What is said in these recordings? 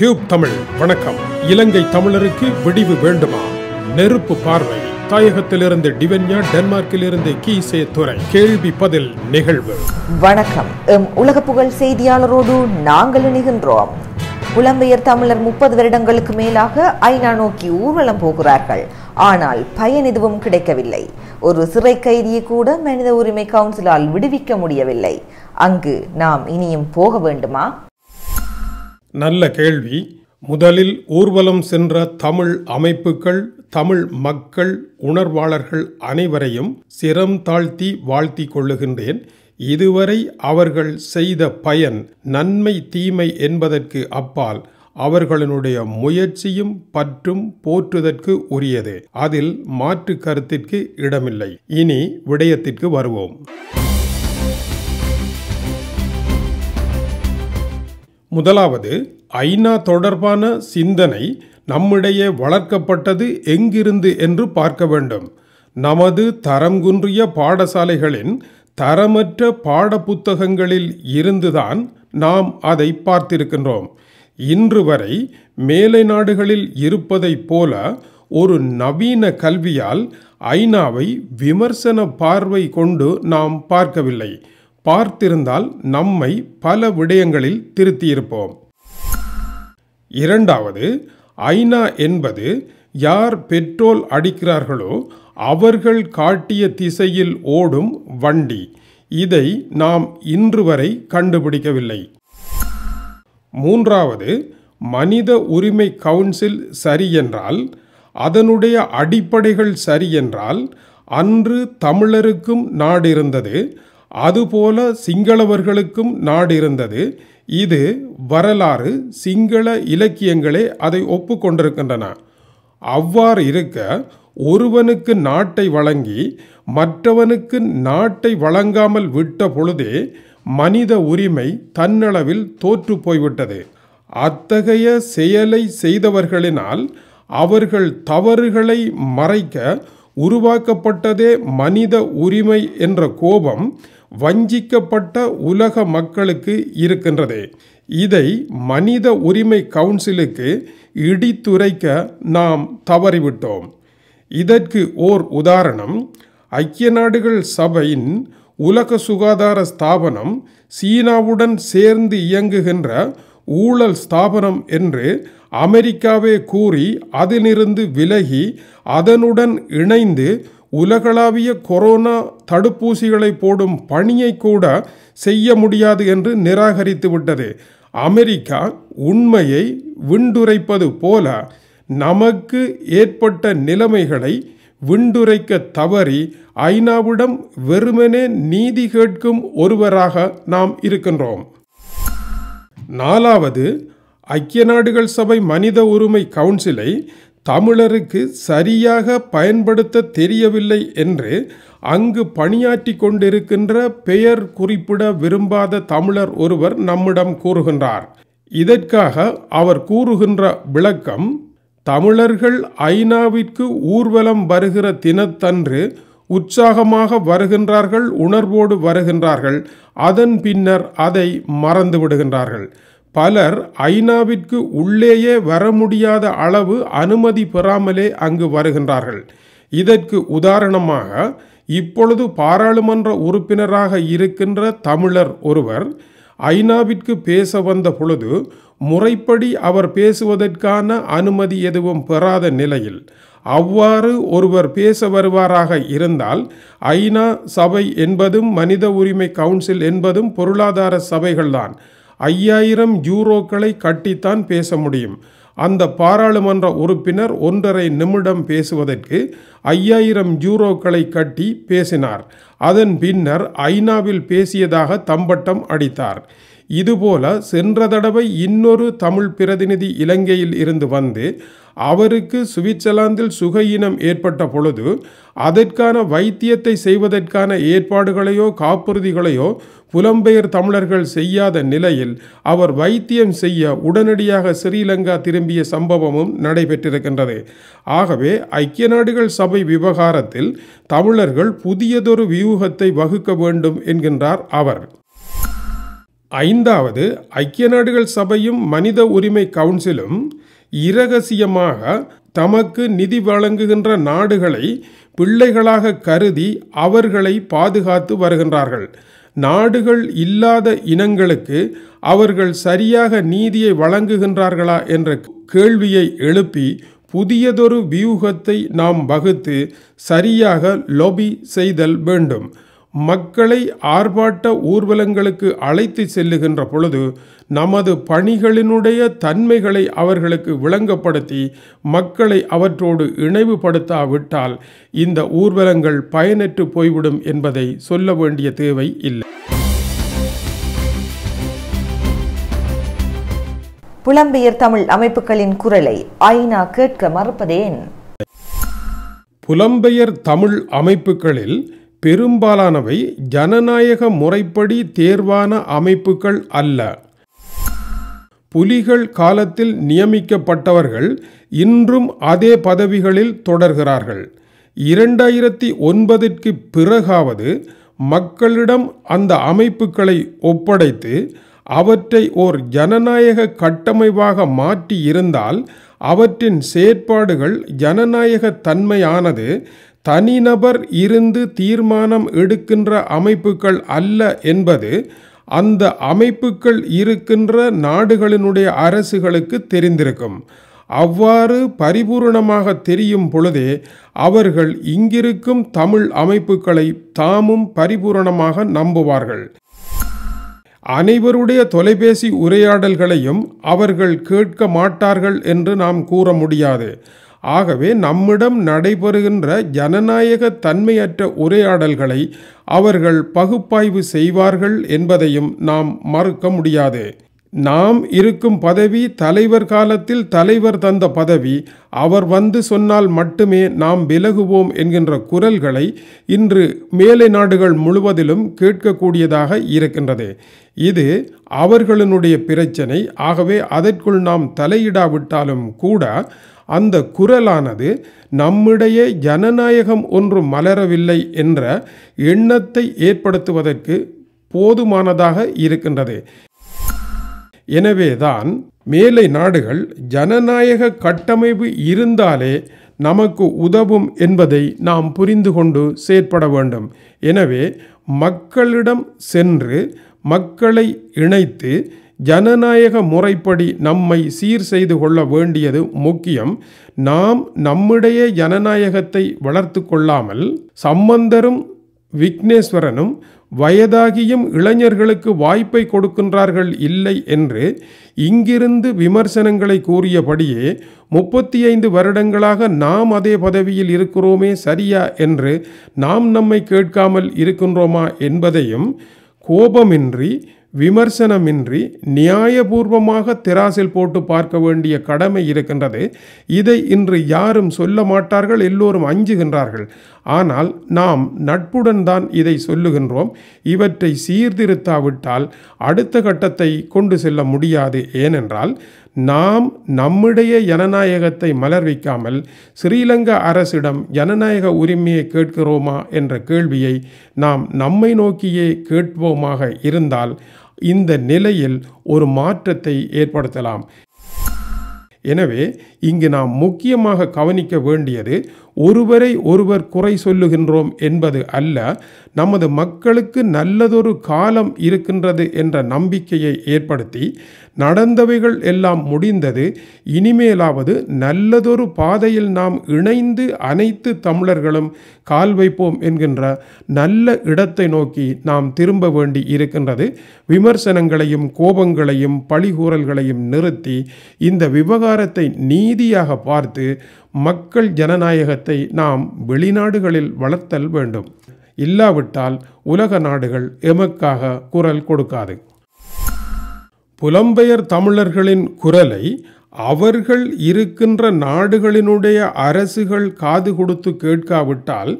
tube Tamil வணக்கம் இலங்கை தமிழருக்கு விடிவு வேண்டுமா நெருப்பு பார்வை தாயகத்திலிருந்து டிவென்யா இருந்து கீசே துறை கேள்வி பதில் நிகழ்வு வணக்கம் எம் உலக புகழ் செய்தியாளரோடு நாங்கள் இணைகின்றோம் புலம்பெயர் தமிழர் முப்பது வருடங்களுக்கு மேலாக ஐநா நோக்கி ஊர்வலம் போகிறார்கள் ஆனால் பயன் எதுவும் கிடைக்கவில்லை ஒரு சிறை கைதியை கூட மனித உரிமை கவுன்சிலால் விடுவிக்க முடியவில்லை அங்கு நாம் இனியும் போக வேண்டுமா நல்ல கேள்வி முதலில் ஊர்வலம் சென்ற தமிழ் அமைப்புகள் தமிழ் மக்கள் உணர்வாளர்கள் அனைவரையும் சிரம் தாழ்த்தி வாழ்த்தி கொள்ளுகின்றேன் இதுவரை அவர்கள் செய்த பயன் நன்மை தீமை என்பதற்கு அப்பால் அவர்களினுடைய முயற்சியும் பற்றும் போற்றுதற்கு உரியது அதில் மாற்று கருத்திற்கு இடமில்லை இனி விடயத்திற்கு வருவோம் முதலாவது ஐநா தொடர்பான சிந்தனை நம்மிடையே வளர்க்கப்பட்டது எங்கிருந்து என்று பார்க்க வேண்டும் நமது தரம் குன்றிய பாடசாலைகளின் தரமற்ற பாடப்புத்தகங்களில் இருந்துதான் நாம் அதை பார்த்திருக்கின்றோம் இன்று வரை மேலை நாடுகளில் இருப்பதைப் போல ஒரு நவீன கல்வியால் ஐநாவை விமர்சன பார்வை கொண்டு நாம் பார்க்கவில்லை பார்த்திருந்தால் நம்மை பல விடயங்களில் திருத்தியிருப்போம் இரண்டாவது ஐநா என்பது யார் பெட்ரோல் அடிக்கிறார்களோ அவர்கள் காட்டிய திசையில் ஓடும் வண்டி இதை நாம் இன்று வரை கண்டுபிடிக்கவில்லை மூன்றாவது மனித உரிமை கவுன்சில் சரியென்றால் அதனுடைய அடிப்படைகள் சரியென்றால் அன்று தமிழருக்கும் இருந்தது அதுபோல சிங்களவர்களுக்கும் நாடு இருந்தது இது வரலாறு சிங்கள இலக்கியங்களே அதை ஒப்புக்கொண்டிருக்கின்றன அவ்வாறு இருக்க ஒருவனுக்கு நாட்டை வழங்கி மற்றவனுக்கு நாட்டை வழங்காமல் விட்ட பொழுதே மனித உரிமை தன்னளவில் தோற்று போய்விட்டது அத்தகைய செயலை செய்தவர்களினால் அவர்கள் தவறுகளை மறைக்க உருவாக்கப்பட்டதே மனித உரிமை என்ற கோபம் வஞ்சிக்கப்பட்ட உலக மக்களுக்கு இருக்கின்றது இதை மனித உரிமை கவுன்சிலுக்கு இடித்துரைக்க நாம் தவறிவிட்டோம் இதற்கு ஓர் உதாரணம் ஐக்கிய நாடுகள் சபையின் உலக சுகாதார ஸ்தாபனம் சீனாவுடன் சேர்ந்து இயங்குகின்ற ஊழல் ஸ்தாபனம் என்று அமெரிக்காவே கூறி அதிலிருந்து விலகி அதனுடன் இணைந்து உலகளாவிய கொரோனா தடுப்பூசிகளை போடும் பணியை கூட செய்ய முடியாது என்று நிராகரித்து விட்டது அமெரிக்கா உண்மையை விண்டுரைப்பது போல நமக்கு ஏற்பட்ட நிலைமைகளை விண்டுரைக்க தவறி ஐநாவிடம் வெறுமனே நீதி கேட்கும் ஒருவராக நாம் இருக்கின்றோம் நாலாவது ஐக்கிய நாடுகள் சபை மனித உரிமை கவுன்சிலை தமிழருக்கு சரியாக பயன்படுத்த தெரியவில்லை என்று அங்கு பணியாற்றி கொண்டிருக்கின்ற பெயர் குறிப்பிட விரும்பாத தமிழர் ஒருவர் நம்மிடம் கூறுகின்றார் இதற்காக அவர் கூறுகின்ற விளக்கம் தமிழர்கள் ஐநாவிற்கு ஊர்வலம் வருகிற தினத்தன்று உற்சாகமாக வருகின்றார்கள் உணர்வோடு வருகின்றார்கள் அதன் பின்னர் அதை மறந்து விடுகின்றார்கள் பலர் ஐநாவிற்கு உள்ளேயே வர முடியாத அளவு அனுமதி பெறாமலே அங்கு வருகின்றார்கள் இதற்கு உதாரணமாக இப்பொழுது பாராளுமன்ற உறுப்பினராக இருக்கின்ற தமிழர் ஒருவர் ஐநாவிற்கு பேச வந்த பொழுது முறைப்படி அவர் பேசுவதற்கான அனுமதி எதுவும் பெறாத நிலையில் அவ்வாறு ஒருவர் பேச வருவாராக இருந்தால் ஐநா சபை என்பதும் மனித உரிமை கவுன்சில் என்பதும் பொருளாதார சபைகள்தான் ஐயாயிரம் யூரோக்களை கட்டித்தான் பேச முடியும் அந்த பாராளுமன்ற உறுப்பினர் ஒன்றரை நிமிடம் பேசுவதற்கு ஐயாயிரம் யூரோக்களை கட்டி பேசினார் அதன் பின்னர் ஐநாவில் பேசியதாக தம்பட்டம் அடித்தார் இதுபோல சென்ற தடவை இன்னொரு தமிழ் பிரதிநிதி இலங்கையில் இருந்து வந்து அவருக்கு சுவிட்சர்லாந்தில் சுகையினம் ஏற்பட்ட பொழுது அதற்கான வைத்தியத்தை செய்வதற்கான ஏற்பாடுகளையோ காப்புறுதிகளையோ புலம்பெயர் தமிழர்கள் செய்யாத நிலையில் அவர் வைத்தியம் செய்ய உடனடியாக ஸ்ரீலங்கா திரும்பிய சம்பவமும் நடைபெற்றிருக்கின்றது ஆகவே ஐக்கிய நாடுகள் சபை விவகாரத்தில் தமிழர்கள் புதியதொரு வியூகத்தை வகுக்க வேண்டும் என்கின்றார் அவர் ஐந்தாவது ஐக்கிய நாடுகள் சபையும் மனித உரிமை கவுன்சிலும் இரகசியமாக தமக்கு நிதி வழங்குகின்ற நாடுகளை பிள்ளைகளாக கருதி அவர்களை பாதுகாத்து வருகின்றார்கள் நாடுகள் இல்லாத இனங்களுக்கு அவர்கள் சரியாக நீதியை வழங்குகின்றார்களா என்ற கேள்வியை எழுப்பி புதியதொரு வியூகத்தை நாம் வகுத்து சரியாக லொபி செய்தல் வேண்டும் மக்களை ஆர்ப்பாட்ட ஊர்வலங்களுக்கு அழைத்து செல்லுகின்ற பொழுது நமது பணிகளினுடைய தன்மைகளை அவர்களுக்கு விளங்கப்படுத்தி மக்களை அவற்றோடு இணைவுபடுத்தாவிட்டால் இந்த ஊர்வலங்கள் பயனற்று போய்விடும் என்பதை சொல்ல வேண்டிய தேவை இல்லை புலம்பெயர் தமிழ் அமைப்புகளின் குரலை ஐநா கேட்க மறுப்பதேன் புலம்பெயர் தமிழ் அமைப்புகளில் பெரும்பாலானவை ஜனநாயக முறைப்படி தேர்வான அமைப்புகள் அல்ல புலிகள் காலத்தில் நியமிக்கப்பட்டவர்கள் இன்றும் அதே பதவிகளில் தொடர்கிறார்கள் இரண்டாயிரத்தி ஒன்பதிற்கு பிறகாவது மக்களிடம் அந்த அமைப்புகளை ஒப்படைத்து அவற்றை ஓர் ஜனநாயக கட்டமைப்பாக மாற்றி இருந்தால் அவற்றின் செயற்பாடுகள் ஜனநாயக தன்மையானது தனிநபர் இருந்து தீர்மானம் எடுக்கின்ற அமைப்புகள் அல்ல என்பது அந்த அமைப்புகள் இருக்கின்ற நாடுகளினுடைய அரசுகளுக்கு தெரிந்திருக்கும் அவ்வாறு பரிபூர்ணமாக தெரியும் பொழுதே அவர்கள் இங்கிருக்கும் தமிழ் அமைப்புகளை தாமும் பரிபூரணமாக நம்புவார்கள் அனைவருடைய தொலைபேசி உரையாடல்களையும் அவர்கள் கேட்க மாட்டார்கள் என்று நாம் கூற முடியாது ஆகவே நம்மிடம் நடைபெறுகின்ற ஜனநாயக தன்மையற்ற உரையாடல்களை அவர்கள் பகுப்பாய்வு செய்வார்கள் என்பதையும் நாம் மறுக்க முடியாது நாம் இருக்கும் பதவி தலைவர் காலத்தில் தலைவர் தந்த பதவி அவர் வந்து சொன்னால் மட்டுமே நாம் விலகுவோம் என்கின்ற குரல்களை இன்று மேலை நாடுகள் முழுவதிலும் கேட்கக்கூடியதாக இருக்கின்றது இது அவர்களினுடைய பிரச்சனை ஆகவே அதற்குள் நாம் தலையிடாவிட்டாலும் கூட அந்த குரலானது நம்மிடையே ஜனநாயகம் ஒன்று மலரவில்லை என்ற எண்ணத்தை ஏற்படுத்துவதற்கு போதுமானதாக இருக்கின்றது எனவேதான் மேலை நாடுகள் ஜனநாயக கட்டமைப்பு இருந்தாலே நமக்கு உதவும் என்பதை நாம் புரிந்து கொண்டு செயற்பட வேண்டும் எனவே மக்களிடம் சென்று மக்களை இணைத்து ஜனநாயக முறைப்படி நம்மை சீர் செய்து கொள்ள வேண்டியது முக்கியம் நாம் நம்முடைய ஜனநாயகத்தை வளர்த்து கொள்ளாமல் சம்பந்தரும் விக்னேஸ்வரனும் வயதாகியும் இளைஞர்களுக்கு வாய்ப்பை கொடுக்கின்றார்கள் இல்லை என்று இங்கிருந்து விமர்சனங்களை கூறியபடியே முப்பத்தி ஐந்து வருடங்களாக நாம் அதே பதவியில் இருக்கிறோமே சரியா என்று நாம் நம்மை கேட்காமல் இருக்கின்றோமா என்பதையும் கோபமின்றி விமர்சனமின்றி நியாயபூர்வமாக தெராசில் போட்டு பார்க்க வேண்டிய கடமை இருக்கின்றது இதை இன்று யாரும் சொல்ல மாட்டார்கள் எல்லோரும் அஞ்சுகின்றார்கள் ஆனால் நாம் நட்புடன் தான் இதை சொல்லுகின்றோம் இவற்றை சீர்திருத்தாவிட்டால் அடுத்த கட்டத்தை கொண்டு செல்ல முடியாது ஏனென்றால் நாம் நம்முடைய ஜனநாயகத்தை மலர்விக்காமல் ஸ்ரீலங்கா அரசிடம் ஜனநாயக உரிமையை கேட்கிறோமா என்ற கேள்வியை நாம் நம்மை நோக்கியே கேட்போமாக இருந்தால் இந்த நிலையில் ஒரு மாற்றத்தை ஏற்படுத்தலாம் எனவே இங்கு நாம் முக்கியமாக கவனிக்க வேண்டியது ஒருவரை ஒருவர் குறை சொல்லுகின்றோம் என்பது அல்ல நமது மக்களுக்கு நல்லதொரு காலம் இருக்கின்றது என்ற நம்பிக்கையை ஏற்படுத்தி நடந்தவைகள் எல்லாம் முடிந்தது இனிமேலாவது நல்லதொரு பாதையில் நாம் இணைந்து அனைத்து தமிழர்களும் கால் வைப்போம் என்கின்ற நல்ல இடத்தை நோக்கி நாம் திரும்ப வேண்டி இருக்கின்றது விமர்சனங்களையும் கோபங்களையும் பழிகூறல்களையும் நிறுத்தி இந்த விவகாரத்தை நீதியாக பார்த்து மக்கள் ஜனநாயகத்தை நாம் வெளிநாடுகளில் வளர்த்தல் வேண்டும் இல்லாவிட்டால் உலக நாடுகள் எமக்காக குரல் கொடுக்காது புலம்பெயர் தமிழர்களின் குரலை அவர்கள் இருக்கின்ற நாடுகளினுடைய அரசுகள் காது கொடுத்து கேட்காவிட்டால்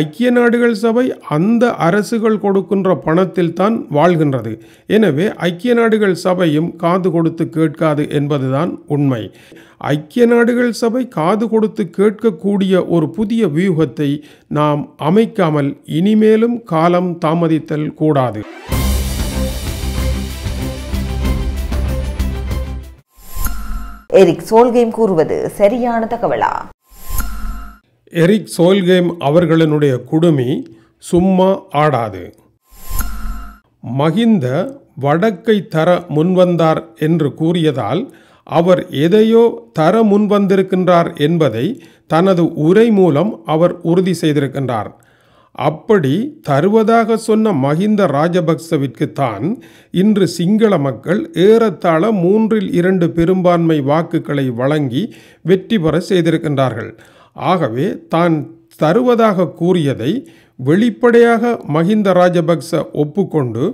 ஐக்கிய நாடுகள் சபை அந்த அரசுகள் கொடுக்கின்ற பணத்தில் தான் வாழ்கின்றது எனவே ஐக்கிய நாடுகள் சபையும் காது கொடுத்து கேட்காது என்பதுதான் உண்மை ஐக்கிய நாடுகள் சபை காது கொடுத்து கேட்கக்கூடிய ஒரு புதிய வியூகத்தை நாம் அமைக்காமல் இனிமேலும் காலம் தாமதித்தல் கூடாது எரிக் சோல்கேம் கூறுவது சரியான தகவலா எரிக் சோல்கேம் அவர்களினுடைய குடுமி சும்மா ஆடாது மகிந்த வடக்கை தர முன்வந்தார் என்று கூறியதால் அவர் எதையோ தர முன்வந்திருக்கின்றார் என்பதை தனது உரை மூலம் அவர் உறுதி செய்திருக்கின்றார் அப்படி தருவதாக சொன்ன மஹிந்த ராஜபக்சவிற்கு தான் இன்று சிங்கள மக்கள் ஏறத்தாழ மூன்றில் இரண்டு பெரும்பான்மை வாக்குகளை வழங்கி வெற்றி பெற செய்திருக்கின்றார்கள் ஆகவே தான் தருவதாக கூறியதை வெளிப்படையாக மஹிந்த ராஜபக்ச ஒப்புக்கொண்டு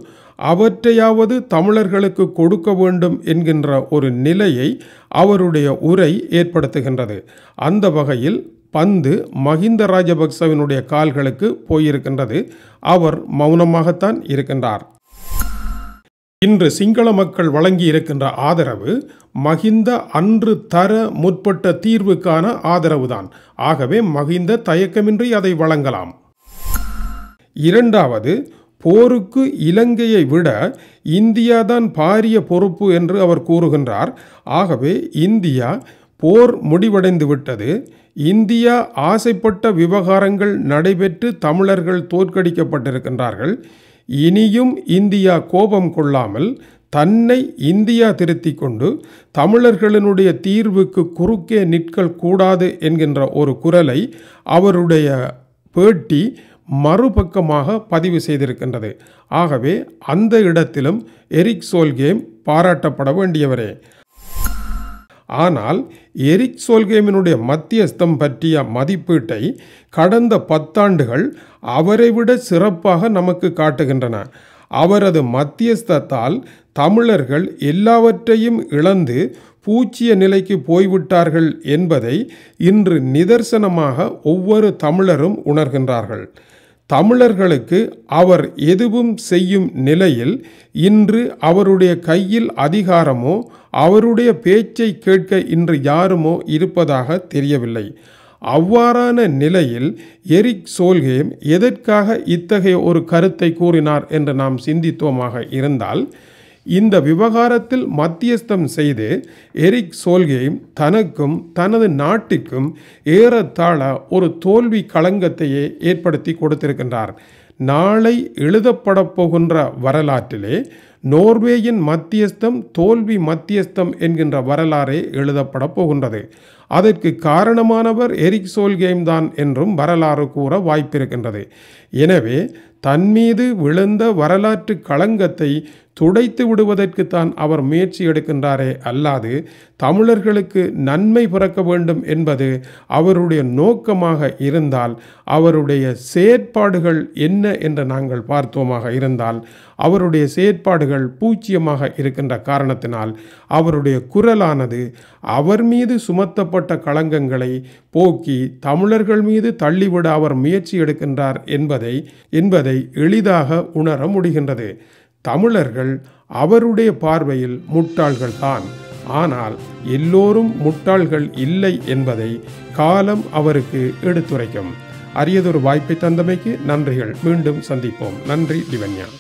அவற்றையாவது தமிழர்களுக்கு கொடுக்க வேண்டும் என்கின்ற ஒரு நிலையை அவருடைய உரை ஏற்படுத்துகின்றது அந்த வகையில் பந்து மஹிந்த ராஜபக்சவினுடைய கால்களுக்கு போயிருக்கின்றது அவர் மௌனமாகத்தான் இருக்கின்றார் இன்று சிங்கள மக்கள் வழங்கி இருக்கின்ற ஆதரவு மகிந்த அன்று தர முற்பட்ட தீர்வுக்கான ஆதரவுதான் ஆகவே மகிந்த தயக்கமின்றி அதை வழங்கலாம் இரண்டாவது போருக்கு இலங்கையை விட இந்தியாதான் பாரிய பொறுப்பு என்று அவர் கூறுகின்றார் ஆகவே இந்தியா போர் முடிவடைந்து விட்டது இந்தியா ஆசைப்பட்ட விவகாரங்கள் நடைபெற்று தமிழர்கள் தோற்கடிக்கப்பட்டிருக்கின்றார்கள் இனியும் இந்தியா கோபம் கொள்ளாமல் தன்னை இந்தியா திருத்தி கொண்டு தமிழர்களினுடைய தீர்வுக்கு குறுக்கே நிற்கல் கூடாது என்கின்ற ஒரு குரலை அவருடைய பேட்டி மறுபக்கமாக பதிவு செய்திருக்கின்றது ஆகவே அந்த இடத்திலும் எரிக் சோல்கேம் பாராட்டப்பட வேண்டியவரே ஆனால் எரிக் சோல்கேமினுடைய மத்தியஸ்தம் பற்றிய மதிப்பீட்டை கடந்த பத்தாண்டுகள் அவரை விட சிறப்பாக நமக்கு காட்டுகின்றன அவரது மத்தியஸ்தத்தால் தமிழர்கள் எல்லாவற்றையும் இழந்து பூச்சிய நிலைக்கு போய்விட்டார்கள் என்பதை இன்று நிதர்சனமாக ஒவ்வொரு தமிழரும் உணர்கின்றார்கள் தமிழர்களுக்கு அவர் எதுவும் செய்யும் நிலையில் இன்று அவருடைய கையில் அதிகாரமோ அவருடைய பேச்சை கேட்க இன்று யாருமோ இருப்பதாக தெரியவில்லை அவ்வாறான நிலையில் எரிக் சோல்கேம் எதற்காக இத்தகைய ஒரு கருத்தை கூறினார் என்று நாம் சிந்தித்தோமாக இருந்தால் இந்த விவகாரத்தில் மத்தியஸ்தம் செய்து எரிக் சோல்கே தனக்கும் தனது நாட்டிற்கும் ஏறத்தாழ ஒரு தோல்வி களங்கத்தையே ஏற்படுத்தி கொடுத்திருக்கின்றார் நாளை எழுதப்படப் போகின்ற வரலாற்றிலே நோர்வேயின் மத்தியஸ்தம் தோல்வி மத்தியஸ்தம் என்கின்ற வரலாறே எழுதப்பட போகின்றது அதற்கு காரணமானவர் எரிக் சோல்கேம் தான் என்றும் வரலாறு கூற வாய்ப்பிருக்கின்றது எனவே தன்மீது விழுந்த வரலாற்று களங்கத்தை துடைத்து விடுவதற்குத்தான் அவர் முயற்சி எடுக்கின்றாரே அல்லாது தமிழர்களுக்கு நன்மை பிறக்க வேண்டும் என்பது அவருடைய நோக்கமாக இருந்தால் அவருடைய செயற்பாடுகள் என்ன என்று நாங்கள் பார்த்தோமாக இருந்தால் அவருடைய செயற்பாடுகள் பூச்சியமாக இருக்கின்ற காரணத்தினால் அவருடைய குரலானது அவர் மீது சுமத்தப்பட்ட களங்கங்களை போக்கி தமிழர்கள் மீது தள்ளிவிட அவர் முயற்சி எடுக்கின்றார் என்பதை என்பதை எளிதாக உணர முடிகின்றது தமிழர்கள் அவருடைய பார்வையில் முட்டாள்கள்தான் ஆனால் எல்லோரும் முட்டாள்கள் இல்லை என்பதை காலம் அவருக்கு எடுத்துரைக்கும் அரியதொரு வாய்ப்பை தந்தமைக்கு நன்றிகள் மீண்டும் சந்திப்போம் நன்றி திவன்யா